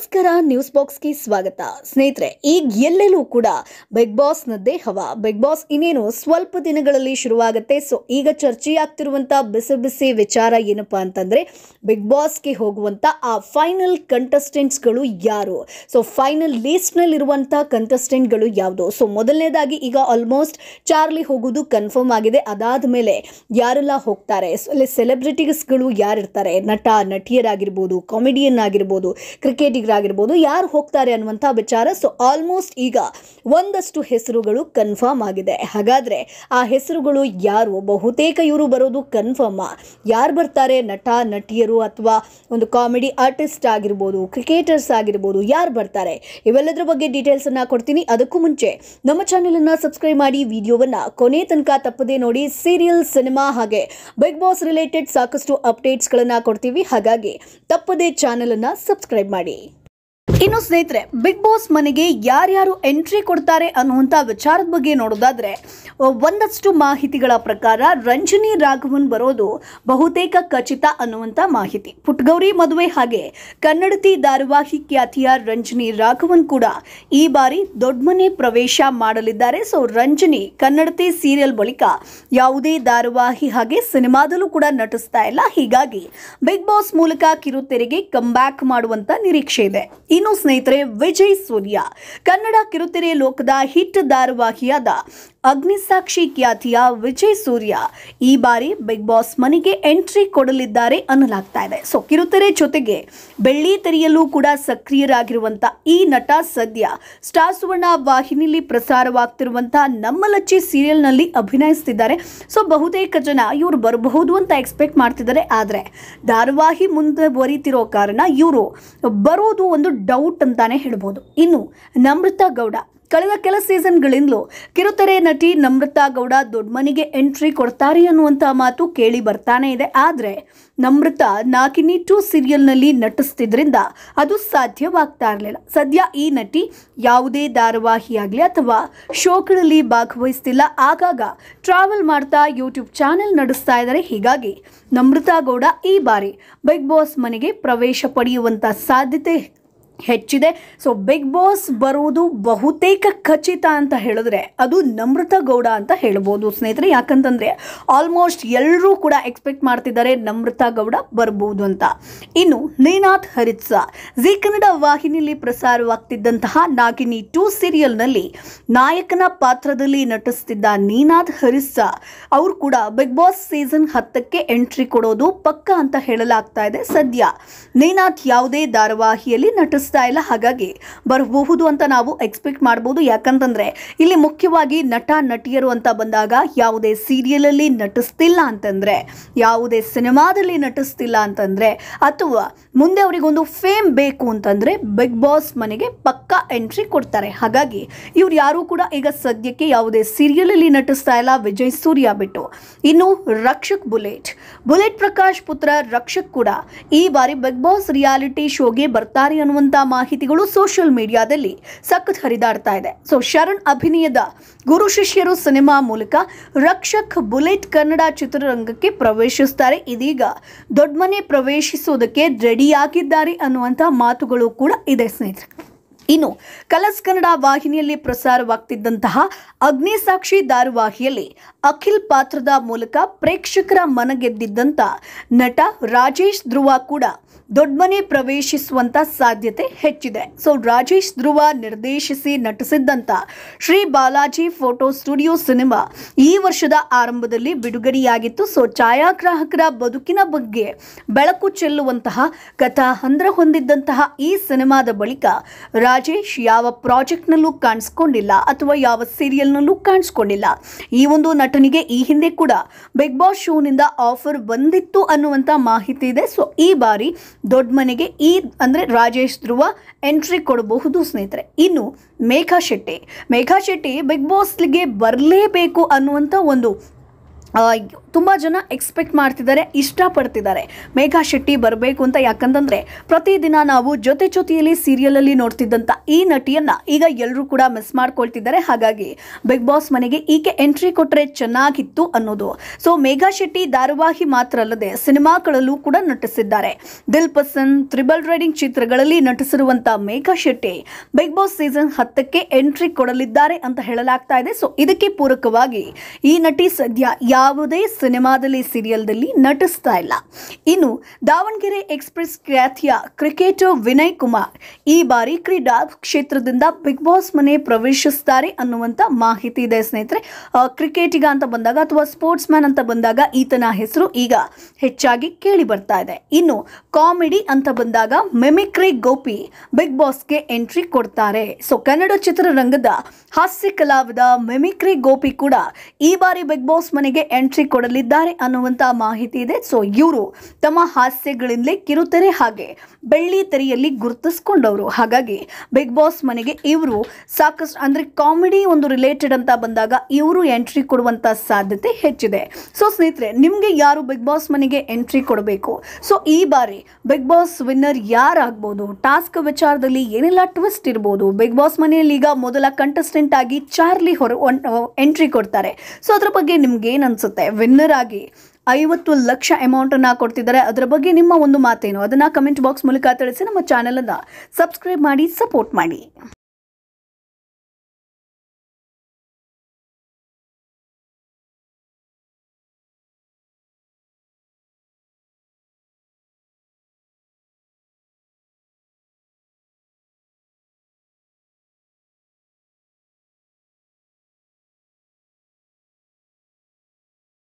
ನಮಸ್ಕಾರ ನ್ಯೂಸ್ ಬಾಕ್ಸ್ಗೆ ಸ್ವಾಗತ ಸ್ನೇಹಿತರೆ ಈಗ ಎಲ್ಲೆಲ್ಲೂ ಕೂಡ ಬಿಗ್ ನ ದೇಹವ ಬಿಗ್ ಬಾಸ್ ಇನ್ನೇನು ಸ್ವಲ್ಪ ದಿನಗಳಲ್ಲಿ ಶುರುವಾಗುತ್ತೆ ಸೊ ಈಗ ಚರ್ಚೆಯಾಗ್ತಿರುವಂಥ ಬಿಸಿ ಬಿಸಿ ವಿಚಾರ ಏನಪ್ಪಾ ಅಂತಂದ್ರೆ ಬಿಗ್ ಬಾಸ್ಗೆ ಹೋಗುವಂತ ಆ ಫೈನಲ್ ಕಂಟೆಸ್ಟೆಂಟ್ಸ್ಗಳು ಯಾರು ಸೊ ಫೈನಲ್ ಕಂಟೆಸ್ಟೆಂಟ್ ಕಂಟೆಸ್ಟೆಂಟ್ಗಳು ಯಾವುದು ಸೊ ಮೊದಲನೇದಾಗಿ ಈಗ ಆಲ್ಮೋಸ್ಟ್ ಚಾರ್ಲಿ ಹೋಗೋದು ಕನ್ಫರ್ಮ್ ಆಗಿದೆ ಅದಾದ ಮೇಲೆ ಯಾರೆಲ್ಲ ಹೋಗ್ತಾರೆ ಸೊ ಅಲ್ಲಿ ಸೆಲೆಬ್ರಿಟೀಸ್ಗಳು ಯಾರಿರ್ತಾರೆ ನಟ ನಟಿಯರಾಗಿರ್ಬೋದು ಕಾಮಿಡಿಯನ್ ಆಗಿರ್ಬೋದು ಕ್ರಿಕೆಟಿಗ ಆಗಿರ್ಬೋದು ಯಾರು ಹೋಗ್ತಾರೆ ಅನ್ನುವಂಥ ವಿಚಾರ ಸೊ ಆಲ್ಮೋಸ್ಟ್ ಈಗ ಒಂದಷ್ಟು ಹೆಸರುಗಳು ಕನ್ಫರ್ಮ್ ಆಗಿದೆ ಹಾಗಾದರೆ ಆ ಹೆಸರುಗಳು ಯಾರು ಬಹುತೇಕ ಇವರು ಬರೋದು ಕನ್ಫರ್ಮ ಯಾರು ಬರ್ತಾರೆ ನಟ ನಟಿಯರು ಅಥವಾ ಒಂದು ಕಾಮಿಡಿ ಆರ್ಟಿಸ್ಟ್ ಆಗಿರ್ಬೋದು ಕ್ರಿಕೆಟರ್ಸ್ ಆಗಿರ್ಬೋದು ಯಾರು ಬರ್ತಾರೆ ಇವೆಲ್ಲದರ ಬಗ್ಗೆ ಡೀಟೇಲ್ಸನ್ನು ಕೊಡ್ತೀನಿ ಅದಕ್ಕೂ ಮುಂಚೆ ನಮ್ಮ ಚಾನೆಲನ್ನು ಸಬ್ಸ್ಕ್ರೈಬ್ ಮಾಡಿ ವಿಡಿಯೋವನ್ನು ಕೊನೆ ತನಕ ತಪ್ಪದೇ ನೋಡಿ ಸೀರಿಯಲ್ ಸಿನಿಮಾ ಹಾಗೆ ಬಿಗ್ ಬಾಸ್ ರಿಲೇಟೆಡ್ ಸಾಕಷ್ಟು ಅಪ್ಡೇಟ್ಸ್ಗಳನ್ನು ಕೊಡ್ತೀವಿ ಹಾಗಾಗಿ ತಪ್ಪದೇ ಚಾನೆಲನ್ನು ಸಬ್ಸ್ಕ್ರೈಬ್ ಮಾಡಿ ಇನ್ನು ಸ್ನೇಹಿತರೆ ಬಿಗ್ ಬಾಸ್ ಮನೆಗೆ ಯಾರ್ಯಾರು ಎಂಟ್ರಿ ಕೊಡ್ತಾರೆ ಅನ್ನುವಂಥ ವಿಚಾರದ ಬಗ್ಗೆ ನೋಡೋದಾದ್ರೆ ಒಂದಷ್ಟು ಮಾಹಿತಿಗಳ ಪ್ರಕಾರ ರಂಜನಿ ರಾಘವನ್ ಬರೋದು ಬಹುತೇಕ ಖಚಿತ ಅನ್ನುವಂಥ ಮಾಹಿತಿ ಪುಟ್ಗೌರಿ ಮದುವೆ ಹಾಗೆ ಕನ್ನಡತಿ ಧಾರಾವಾಹಿ ಖ್ಯಾತಿಯ ರಂಜನಿ ರಾಘವನ್ ಕೂಡ ಈ ಬಾರಿ ದೊಡ್ಡಮನೆ ಪ್ರವೇಶ ಮಾಡಲಿದ್ದಾರೆ ಸೊ ರಂಜನಿ ಕನ್ನಡತಿ ಸೀರಿಯಲ್ ಬಳಿಕ ಯಾವುದೇ ಧಾರಾವಾಹಿ ಹಾಗೆ ಸಿನಿಮಾದಲ್ಲೂ ಕೂಡ ನಟಿಸ್ತಾ ಇಲ್ಲ ಹೀಗಾಗಿ ಬಿಗ್ ಬಾಸ್ ಮೂಲಕ ಕಿರುತೆರೆಗೆ ಕಮ್ ಬ್ಯಾಕ್ ಮಾಡುವಂಥ ನಿರೀಕ್ಷೆ ಇದೆ ಇನ್ನು स्नेजय सूर्य कन्ड किरे लोकद हिट धारवाहिया ಅಗ್ನಿಸಾಕ್ಷಿ ಖ್ಯಾತಿಯ ವಿಜಯ್ ಸೂರ್ಯ ಈ ಬಾರಿ ಬಿಗ್ ಬಾಸ್ ಮನೆಗೆ ಎಂಟ್ರಿ ಕೊಡಲಿದ್ದಾರೆ ಅನ್ನಲಾಗ್ತಾ ಇದೆ ಸೊ ಕಿರುತೆರೆ ಜೊತೆಗೆ ಬೆಳ್ಳಿ ತೆರೆಯಲು ಕೂಡ ಸಕ್ರಿಯರಾಗಿರುವಂಥ ಈ ನಟ ಸದ್ಯ ಸ್ಟಾರ್ ಸುವರ್ಣ ವಾಹಿನಿಲಿ ಪ್ರಸಾರವಾಗ್ತಿರುವಂಥ ನಮ್ಮಲಚ್ಚಿ ಸೀರಿಯಲ್ನಲ್ಲಿ ಅಭಿನಯಿಸ್ತಿದ್ದಾರೆ ಸೊ ಬಹುತೇಕ ಜನ ಇವರು ಬರಬಹುದು ಅಂತ ಎಕ್ಸ್ಪೆಕ್ಟ್ ಮಾಡ್ತಿದ್ದಾರೆ ಆದರೆ ಧಾರಾವಾಹಿ ಮುಂದುವರಿತಿರೋ ಕಾರಣ ಇವರು ಬರೋದು ಒಂದು ಡೌಟ್ ಅಂತಾನೆ ಹೇಳ್ಬೋದು ಇನ್ನು ನಮೃತ ಗೌಡ ಕಳೆದ ಕೆಲ ಸೀಸನ್ಗಳಿಂದಲೂ ಕಿರುತೆರೆ ನಟಿ ನಮ್ರತಾ ಗೌಡ ದೊಡ್ಡಮನಿಗೆ ಎಂಟ್ರಿ ಕೊಡ್ತಾರೆ ಅನ್ನುವಂಥ ಮಾತು ಕೇಳಿ ಬರ್ತಾನೆ ಇದೆ ಆದರೆ ನಮ್ರತಾ ನಾಕಿನಿ ಟೂ ಸೀರಿಯಲ್ನಲ್ಲಿ ನಟಿಸ್ತಿದ್ರಿಂದ ಅದು ಸಾಧ್ಯವಾಗ್ತಾ ಇರಲಿಲ್ಲ ಸದ್ಯ ಈ ನಟಿ ಯಾವುದೇ ಧಾರಾವಾಹಿಯಾಗಲಿ ಅಥವಾ ಶೋಗಳಲ್ಲಿ ಭಾಗವಹಿಸ್ತಿಲ್ಲ ಆಗಾಗ ಟ್ರಾವೆಲ್ ಮಾಡ್ತಾ ಯೂಟ್ಯೂಬ್ ಚಾನೆಲ್ ನಡೆಸ್ತಾ ಇದ್ದಾರೆ ಹೀಗಾಗಿ ನಮ್ರತಾ ಗೌಡ ಈ ಬಾರಿ ಬಿಗ್ ಬಾಸ್ ಮನೆಗೆ ಪ್ರವೇಶ ಪಡೆಯುವಂಥ ಸಾಧ್ಯತೆ ಹೆಚ್ಚಿದೆ ಸೊ ಬಿಗ್ ಬಾಸ್ ಬರುವುದು ಬಹುತೇಕ ಖಚಿತ ಅಂತ ಹೇಳಿದ್ರೆ ಅದು ನಮೃತ ಗೌಡ ಅಂತ ಹೇಳ್ಬೋದು ಸ್ನೇಹಿತರೆ ಯಾಕಂತಂದರೆ ಆಲ್ಮೋಸ್ಟ್ ಎಲ್ಲರೂ ಕೂಡ ಎಕ್ಸ್ಪೆಕ್ಟ್ ಮಾಡ್ತಿದ್ದಾರೆ ನಮೃತ ಗೌಡ ಬರ್ಬೋದು ಅಂತ ಇನ್ನು ಹರಿತ್ ಹರಿತ್ಸಾ ಜಿ ಕನ್ನಡ ವಾಹಿನಿಯಲ್ಲಿ ಪ್ರಸಾರವಾಗ್ತಿದ್ದಂತಹ ನಾಗಿನಿ ಟೂ ಸೀರಿಯಲ್ನಲ್ಲಿ ನಾಯಕನ ಪಾತ್ರದಲ್ಲಿ ನಟಿಸ್ತಿದ್ದ ನೀನಾಥ್ ಹರಿತ್ಸಾ ಅವರು ಕೂಡ ಬಿಗ್ ಬಾಸ್ ಸೀಸನ್ ಹತ್ತಕ್ಕೆ ಎಂಟ್ರಿ ಕೊಡೋದು ಪಕ್ಕ ಅಂತ ಹೇಳಲಾಗ್ತಾ ಇದೆ ಸದ್ಯ ನೀನಾಥ್ ಯಾವುದೇ ಧಾರಾವಾಹಿಯಲ್ಲಿ ನಟಿಸ್ ಕಾಣಿಸ್ತಾ ಇಲ್ಲ ಹಾಗಾಗಿ ಬರಬಹುದು ಅಂತ ನಾವು ಎಕ್ಸ್ಪೆಕ್ಟ್ ಮಾಡಬಹುದು ಯಾಕಂತಂದ್ರೆ ಇಲ್ಲಿ ಮುಖ್ಯವಾಗಿ ನಟ ನಟಿಯರು ಅಂತ ಬಂದಾಗ ಯಾವುದೇ ಸೀರಿಯಲ್ ಅಲ್ಲಿ ನಟಿಸ್ತಿಲ್ಲ ಅಂತಂದ್ರೆ ಯಾವುದೇ ಸಿನಿಮಾದಲ್ಲಿ ನಟಿಸ್ತಿಲ್ಲ ಅಂತಂದ್ರೆ ಅಥವಾ ಮುಂದೆ ಅವರಿಗೊಂದು ಫೇಮ್ ಬೇಕು ಅಂತಂದ್ರೆ ಬಿಗ್ ಬಾಸ್ ಮನೆಗೆ ಪಕ್ಕಾ ಎಂಟ್ರಿ ಕೊಡ್ತಾರೆ ಹಾಗಾಗಿ ಇವ್ರು ಯಾರು ಕೂಡ ಈಗ ಸದ್ಯಕ್ಕೆ ಯಾವುದೇ ಸೀರಿಯಲ್ ಅಲ್ಲಿ ನಟಿಸ್ತಾ ಇಲ್ಲ ವಿಜಯ್ ಸೂರ್ಯ ಬಿಟ್ಟು ಇನ್ನು ರಕ್ಷಕ್ ಬುಲೆಟ್ ಬುಲೆಟ್ ಪ್ರಕಾಶ್ ಪುತ್ರ ರಕ್ಷಕ್ ಕೂಡ ಈ ಬಾರಿ ಬಿಗ್ ಬಾಸ್ ರಿಯಾಲಿಟಿ ಶೋಗೆ ಬರ್ತಾರೆ ಅನ್ನುವಂತ ಮಾಹಿತಿಗಳು ಸೋಷಿಯಲ್ ಮೀಡಿಯಾದಲ್ಲಿ ಸಖತ್ ಹರಿದಾಡ್ತಾ ಇದೆ ಸೊ ಶರಣ್ ಅಭಿನಯದ ಗುರು ಶಿಷ್ಯರು ಸಿನಿಮಾ ಮೂಲಕ ರಕ್ಷಕ್ ಬುಲೆಟ್ ಕನ್ನಡ ಚಿತ್ರರಂಗಕ್ಕೆ ಪ್ರವೇಶಿಸುತ್ತಾರೆ ಇದೀಗ ದೊಡ್ಡ ಮನೆ ಪ್ರವೇಶಿಸೋದಕ್ಕೆ ರೆಡಿಯಾಗಿದ್ದಾರೆ ಅನ್ನುವಂತಹ ಮಾತುಗಳು ಕೂಡ ಇದೆ ಸ್ನೇಹಿತರೆ ಇನ್ನು ಕಲರ್ಸ್ ಕನ್ನಡ ವಾಹಿನಿಯಲ್ಲಿ ಪ್ರಸಾರವಾಗ್ತಿದ್ದಂತಹ ಅಗ್ನಿಸಾಕ್ಷಿ ಧಾರಾವಾಹಿಯಲ್ಲಿ ಅಖಿಲ್ ಪಾತ್ರದ ಮೂಲಕ ಪ್ರೇಕ್ಷಕರ ಮನಗೆದ್ದಿದ್ದಂಥ ನಟ ರಾಜೇಶ್ ಧ್ರುವ ಕೂಡ ಮನೆ ಪ್ರವೇಶಿಸುವಂತ ಸಾಧ್ಯತೆ ಹೆಚ್ಚಿದೆ ಸೊ ರಾಜೇಶ್ ಧ್ರುವ ನಿರ್ದೇಶಿಸಿ ನಟಿಸಿದ್ದಂತ Shri Balaji photo studio cinema ಈ ವರ್ಷದ ಆರಂಭದಲ್ಲಿ ಬಿಡುಗಡೆಯಾಗಿತ್ತು ಸೊ ಛಾಯಾಗ್ರಾಹಕರ ಬದುಕಿನ ಬಗ್ಗೆ ಬೆಳಕು ಚೆಲ್ಲುವಂತಹ ಕಥಾ ಹಂದ್ರ ಹೊಂದಿದ್ದಂತಹ ಈ ಸಿನಿಮಾದ ಬಳಿಕ ರಾಜೇಶ್ ಯಾವ ಪ್ರಾಜೆಕ್ಟ್ನಲ್ಲೂ ಕಾಣಿಸ್ಕೊಂಡಿಲ್ಲ ಅಥವಾ ಯಾವ ಸೀರಿಯಲ್ನಲ್ಲೂ ಕಾಣಿಸ್ಕೊಂಡಿಲ್ಲ ಈ ಒಂದು ನಟನಿಗೆ ಈ ಹಿಂದೆ ಕೂಡ ಬಿಗ್ ಬಾಸ್ ಶೋನಿಂದ ಆಫರ್ ಬಂದಿತ್ತು ಅನ್ನುವಂಥ ಮಾಹಿತಿ ಇದೆ ಸೊ ಈ ಬಾರಿ ದೊಡ್ಡ ಮನೆಗೆ ಈ ಅಂದರೆ ರಾಜೇಶ್ ಧ್ರುವ ಎಂಟ್ರಿ ಕೊಡಬಹುದು ಸ್ನೇಹಿತರೆ ಇನ್ನು ಮೇಘಾ ಶೆಟ್ಟಿ ಮೇಘಾ ಶೆಟ್ಟಿ ಬಿಗ್ ಬಾಸ್ಗೆ ಬರಲೇಬೇಕು ಅನ್ನುವಂಥ ಒಂದು ತುಂಬ ಜನ ಎಕ್ಸ್ಪೆಕ್ಟ್ ಮಾಡ್ತಿದ್ದಾರೆ ಇಷ್ಟಪಡ್ತಿದ್ದಾರೆ ಮೇಘಾ ಶೆಟ್ಟಿ ಬರಬೇಕು ಅಂತ ಯಾಕಂತಂದರೆ ಪ್ರತಿದಿನ ನಾವು ಜೊತೆ ಜೊತೆಯಲ್ಲಿ ಸೀರಿಯಲಲ್ಲಿ ನೋಡ್ತಿದ್ದಂಥ ಈ ನಟಿಯನ್ನು ಈಗ ಎಲ್ಲರೂ ಕೂಡ ಮಿಸ್ ಮಾಡ್ಕೊಳ್ತಿದ್ದಾರೆ ಹಾಗಾಗಿ ಬಿಗ್ ಬಾಸ್ ಮನೆಗೆ ಈಕೆ ಎಂಟ್ರಿ ಕೊಟ್ಟರೆ ಚೆನ್ನಾಗಿತ್ತು ಅನ್ನೋದು ಸೊ ಮೇಘಾ ಶೆಟ್ಟಿ ಧಾರಾವಾಹಿ ಮಾತ್ರ ಅಲ್ಲದೆ ಸಿನಿಮಾಗಳಲ್ಲೂ ಕೂಡ ನಟಿಸಿದ್ದಾರೆ ದಿಲ್ ಪಸಂದ್ ತ್ರಿಬಲ್ ರೈಡಿಂಗ್ ಚಿತ್ರಗಳಲ್ಲಿ ನಟಿಸಿರುವಂಥ Megha Shetty Bigg Boss season ಹತ್ತಕ್ಕೆ ಎಂಟ್ರಿ ಕೊಡಲಿದ್ದಾರೆ ಅಂತ ಹೇಳಲಾಗ್ತಾ ಇದೆ ಸೊ ಇದಕ್ಕೆ ಪೂರಕವಾಗಿ ಈ ನಟಿ ಸದ್ಯ ಯಾವುದೇ ಸಿನಿಮಾದಲ್ಲಿ ಸೀರಿಯಲ್ದಲ್ಲಿ ನಟಿಸ್ತಾ ಇಲ್ಲ ಇನ್ನು ದಾವಣಗೆರೆ ಎಕ್ಸ್ಪ್ರೆಸ್ ಖ್ಯಾತಿಯ ಕ್ರಿಕೆಟರ್ ವಿನಯ್ ಕುಮಾರ್ ಈ ಬಾರಿ ಕ್ರೀಡಾ ಕ್ಷೇತ್ರದಿಂದ ಬಿಗ್ ಬಾಸ್ ಮನೆ ಪ್ರವೇಶಿಸ್ತಾರೆ ಅನ್ನುವಂಥ ಮಾಹಿತಿ ಇದೆ ಸ್ನೇಹಿತರೆ ಕ್ರಿಕೆಟಿಗ ಅಂತ ಬಂದಾಗ ಅಥವಾ ಸ್ಪೋರ್ಟ್ಸ್ ಮ್ಯಾನ್ ಅಂತ ಬಂದಾಗ ಈತನ ಹೆಸರು ಈಗ ಹೆಚ್ಚಾಗಿ ಕೇಳಿ ಬರ್ತಾ ಇದೆ ಇನ್ನು ಕಾಮಿಡಿ ಅಂತ ಬಂದಾಗ ಮೆಮಿಕ್ರಿ ಗೋಪಿ ಬಿಗ್ ಬಾಸ್ಗೆ ಎಂಟ್ರಿ ಕೊಡ್ತಾರೆ ಸೊ ಕನ್ನಡ ಚಿತ್ರರಂಗದ ಹಾಸ್ಯ ಕಲಾವಿದ ಮೆಮಿಕ್ರಿ ಗೋಪಿ ಕೂಡ ಈ ಬಾರಿ ಬಿಗ್ ಬಾಸ್ ಮನೆಗೆ ಎಂಟ್ರಿ ಕೊಡಲಿದ್ದಾರೆ ಅನ್ನುವಂಥ ಮಾಹಿತಿ ಇದೆ ಸೊ ಇವರು ತಮ್ಮ ಹಾಸ್ಯಗಳಿಂದಲೇ ಕಿರುತೆರೆ ಹಾಗೆ ಬೆಳ್ಳಿ ತೆರೆಯಲ್ಲಿ ಗುರುತಿಸ್ಕೊಂಡವರು ಹಾಗಾಗಿ ಬಿಗ್ ಬಾಸ್ ಮನೆಗೆ ಇವರು ಸಾಕಷ್ಟು ಅಂದರೆ ಕಾಮಿಡಿ ಒಂದು ರಿಲೇಟೆಡ್ ಅಂತ ಬಂದಾಗ ಇವರು ಎಂಟ್ರಿ ಕೊಡುವಂಥ ಸಾಧ್ಯತೆ ಹೆಚ್ಚಿದೆ ಸೊ ಸ್ನೇಹಿತರೆ ನಿಮಗೆ ಯಾರು ಬಿಗ್ ಬಾಸ್ ಮನೆಗೆ ಎಂಟ್ರಿ ಕೊಡಬೇಕು ಸೊ ಈ ಬಾರಿ ಬಿಗ್ ಬಾಸ್ ವಿನ್ನರ್ ಯಾರಾಗ್ಬೋದು ಟಾಸ್ಕ್ ವಿಚಾರದಲ್ಲಿ ಏನೆಲ್ಲ ಟ್ವಿಸ್ಟ್ ಇರ್ಬೋದು ಬಿಗ್ ಬಾಸ್ ಮನೆಯಲ್ಲಿ ಈಗ ಮೊದಲ ಕಂಟೆಸ್ಟೆಂಟ್ ಆಗಿ ಚಾರ್ಲಿ ಹೊರ ಎಂಟ್ರಿ ಕೊಡ್ತಾರೆ ಸೊ ಅದ್ರ ಬಗ್ಗೆ ನಿಮ್ಗೆ ಏನು ಅನಿಸುತ್ತೆ ವಿನ್ನರ್ ಆಗಿ ಐವತ್ತು ಲಕ್ಷ ಅಮೌಂಟನ್ನು ಕೊಡ್ತಿದ್ದಾರೆ ಅದರ ಬಗ್ಗೆ ನಿಮ್ಮ ಒಂದು ಮಾತೇನು ಅದನ್ನು ಕಮೆಂಟ್ ಬಾಕ್ಸ್ ಮೂಲಕ ತಿಳಿಸಿ ನಮ್ಮ ಅನ್ನ ಸಬ್ಸ್ಕ್ರೈಬ್ ಮಾಡಿ ಸಪೋರ್ಟ್ ಮಾಡಿ